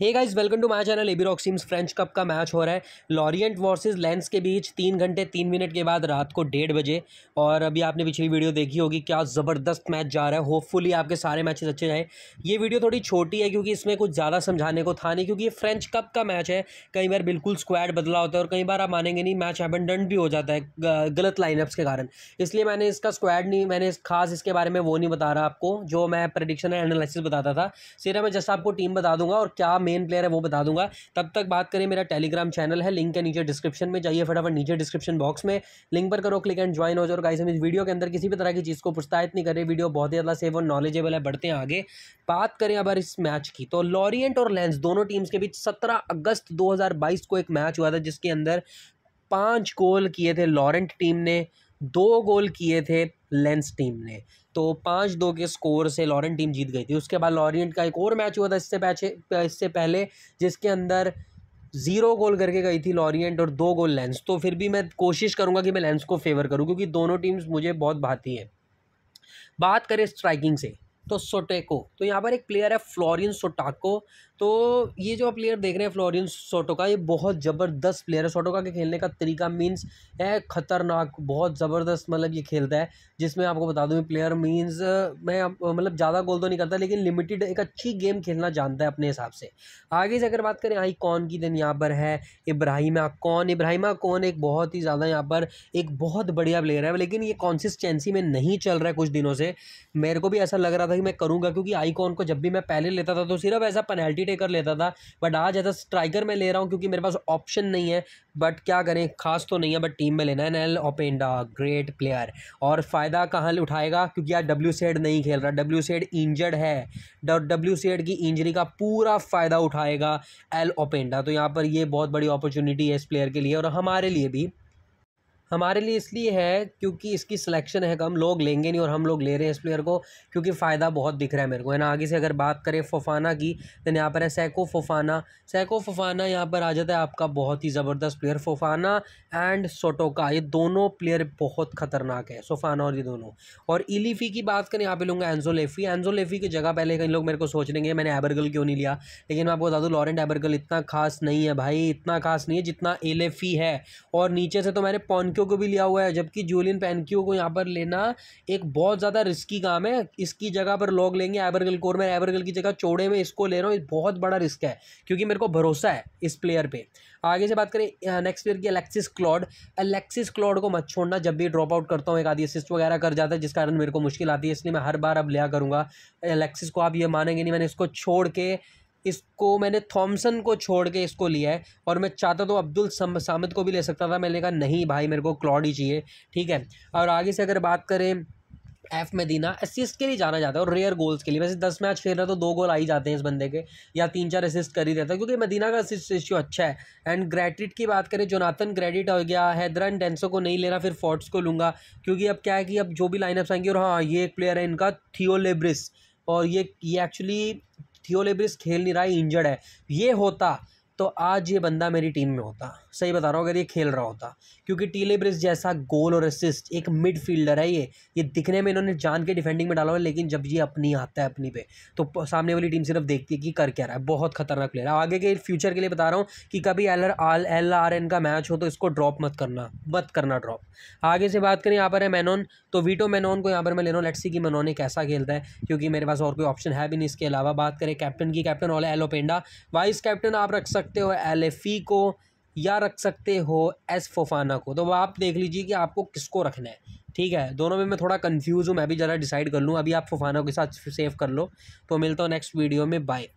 hey guys welcome to my channel एबी French cup का match हो रहा है लॉरियंट वर्सेस लेंस के बीच तीन घंटे तीन मिनट के बाद रात को डेढ़ बजे और अभी आपने पिछली वीडियो देखी होगी क्या ज़बरदस्त मैच जा रहा है होपफुली आपके सारे मैचेस अच्छे जाएँ ये वीडियो थोड़ी छोटी है क्योंकि इसमें कुछ ज़्यादा समझाने को था नहीं क्योंकि ये फ्रेंच कप का मैच है कई बार बिल्कुल स्क्वाड बदला होता है और कई बार आप मानेंगे नहीं मैच एबेंडेंट भी हो जाता है गलत लाइनअप्स के कारण इसलिए मैंने इसका स्क्वाड नहीं मैंने खास इसके बारे में वो नहीं बता रहा आपको जो मैं प्रडिक्शन एंड एनालिसिस बताता था सिर्फ मैं जैसा आपको टीम बता दूंगा और क्या मेन प्लेयर है वो बता दूंगा तब तक बात करें मेरा टेलीग्राम चैनल है लिंक के नीचे डिस्क्रिप्शन में जाइए फटाफट नीचे डिस्क्रिप्शन बॉक्स में लिंक पर करो क्लिक एंड ज्वाइन हो जाओ गाइस हम इस वीडियो के अंदर किसी भी तरह की चीज़ को प्रोत्साहित नहीं करें वीडियो बहुत ही ज़्यादा सेफ और नॉलेजेबल है बढ़ते हैं आगे बात करें अब इस मैच की तो लॉरियंट और लेंस दोनों टीम्स के बीच सत्रह अगस्त दो को एक मैच हुआ था जिसके अंदर पाँच गोल किए थे लॉरेंट टीम ने दो गोल किए थे लेंस टीम ने तो पाँच दो के स्कोर से लॉरेंट टीम जीत गई थी उसके बाद लॉरेंट का एक और मैच हुआ था इससे पैचे इससे पहले जिसके अंदर ज़ीरो गोल करके गई थी लॉरियंट और दो गोल लेंस तो फिर भी मैं कोशिश करूंगा कि मैं लेंस को फेवर करूं क्योंकि दोनों टीम्स मुझे बहुत भाती हैं बात करें स्ट्राइकिंग से तो सोटेको तो यहाँ पर एक प्लेयर है फ्लोरिन सोटाको तो ये जो आप प्लेयर देख रहे हैं फ्लोरिन सोटो का ये बहुत ज़बरदस्त प्लेयर है सोटोका के खेलने का तरीका मीन्स है ख़तरनाक बहुत ज़बरदस्त मतलब ये खेलता है जिसमें आपको बता दूँ प्लेयर मीन्स मैं मतलब ज़्यादा गोल तो नहीं करता लेकिन लिमिटेड एक अच्छी गेम खेलना जानता है अपने हिसाब से आगे से अगर बात करें आई कौन की दिन यहाँ पर है इब्राहिमा कौन इब्राहिमा कौन एक बहुत ही ज़्यादा यहाँ पर एक बहुत बढ़िया प्लेयर है लेकिन ये कॉन्सिस्टेंसी में नहीं चल रहा है कुछ दिनों से मेरे को भी ऐसा लग रहा था ही मैं करूँगा क्योंकि आईकॉन को जब भी मैं पहले लेता था तो सिर्फ ऐसा पेनल्टी टेकर लेता था बट आज ऐसा स्ट्राइकर मैं ले रहा हूँ क्योंकि मेरे पास ऑप्शन नहीं है बट क्या करें खास तो नहीं है बट टीम में लेना है नैल ओपेंडा ग्रेट प्लेयर और फ़ायदा कहाँ उठाएगा क्योंकि आज डब्ल्यू सेड नहीं खेल रहा डब्ल्यू सेड इंजर्ड है डब्ल्यू सेड की इंजरी का पूरा फ़ायदा उठाएगा एल ओपेंडा तो यहाँ पर ये बहुत बड़ी अपॉर्चुनिटी है इस प्लेयर के लिए और हमारे लिए भी हमारे लिए इसलिए है क्योंकि इसकी सिलेक्शन है कम लोग लेंगे नहीं और हम लोग ले रहे हैं इस प्लेयर को क्योंकि फ़ायदा बहुत दिख रहा है मेरे को है ना आगे से अगर बात करें फोफाना की तो यहाँ पर है सैको फोफाना सैको फोफाना यहाँ पर आ जाता है आपका बहुत ही ज़बरदस्त प्लेयर फोफाना एंड सोटोका ये दोनों प्लेयर बहुत ख़तरनाक है सोफाना और ये दोनों और इलीफी की बात करें यहाँ पर लूँगा एनजो लेफ़ी एनजो लेफ़ी की जगह पहले कहीं लोग मेरे को सोच लेंगे मैंने एबरगल क्यों नहीं लिया लेकिन मैं आपको बता दूँ लॉरेंट एबरगल इतना खास नहीं है भाई इतना खास नहीं है जितना एलेफ़ी है और नीचे से तो मैंने पॉन पैनक्यू को भी लिया हुआ है जबकि जूलियन पैनक्यू को यहाँ पर लेना एक बहुत ज़्यादा रिस्की काम है इसकी जगह पर लोग लेंगे एबरगल कोर में एबरगल की जगह चौड़े में इसको ले रहा हूँ बहुत बड़ा रिस्क है क्योंकि मेरे को भरोसा है इस प्लेयर पर आगे से बात करें नेक्स्ट प्लेयर की अलेक्सिस क्लॉड अलेक्सिस क्लॉड को मत छोड़ना जब भी ड्रॉप आउट करता हूँ एक आधी असिस्ट वगैरह कर जाता है जिस कारण मेरे को मुश्किल आती है इसलिए मैं हर बार अब लिया करूँगा अलेक्सिस को आप ये मानेंगे नहीं मैंने इसको छोड़ के इसको मैंने थॉमसन को छोड़ के इसको लिया है और मैं चाहता तो अब्दुल सामद को भी ले सकता था मैंने कहा नहीं भाई मेरे को क्लॉड ही चाहिए ठीक है और आगे से अगर बात करें एफ मदीना असिस्ट के लिए जाना जाता है और रेयर गोल्स के लिए वैसे दस मैच खेल रहा तो दो गोल आ ही जाते हैं इस बंदे के या तीन चार असिस्ट कर ही रहता है क्योंकि मदीना का असिस्ट रेशियो अच्छा है एंड ग्रेडिट की बात करें जोनाथन ग्रेडिट हो गया हैदरन डेंसो को नहीं लेना फिर फोर्ट्स को लूँगा क्योंकि अब क्या है कि अब जो भी लाइनअप्स आएंगे और हाँ ये एक प्लेयर है इनका थियो लेब्रिस और ये ये एक्चुअली थियोलेब्रिस खेल नहीं रहा है इंजर्ड है ये होता तो आज ये बंदा मेरी टीम में होता सही बता रहा हूँ अगर ये खेल रहा होता क्योंकि टीले ब्रिज जैसा गोल और असिस्ट एक मिड फील्डर है ये ये दिखने में इन्होंने जान के डिफेंडिंग में डाला हुआ है लेकिन जब ये अपनी आता है अपनी पे तो सामने वाली टीम सिर्फ देखती है कि कर क्या रहा है बहुत खतरनाक प्लेयर आगे के फ्यूचर के लिए बता रहा हूँ कि कभी L all L R N का मैच हो तो इसको ड्रॉप मत करना मत करना ड्रॉप आगे से बात करें यहाँ पर है मैनोन तो वीटो मैनोन को यहाँ पर मैं ले रहा हूँ लेट्सी कि मैनोन एक ऐसा खेलता है क्योंकि मेरे पास और कोई ऑप्शन है भी नहीं इसके अलावा बात करें कैप्टन की कैप्टन ऑल एलोपेंडा वाइस कैप्टन आप रख सकते हो एल e को या रख सकते हो एस फोफाना को तो वह आप देख लीजिए कि आपको किसको रखना है ठीक है दोनों में मैं थोड़ा कंफ्यूज हूँ मैं भी ज़रा डिसाइड कर लूँ अभी आप फोफाना के साथ सेव कर लो तो मिलता हूँ नेक्स्ट वीडियो में बाय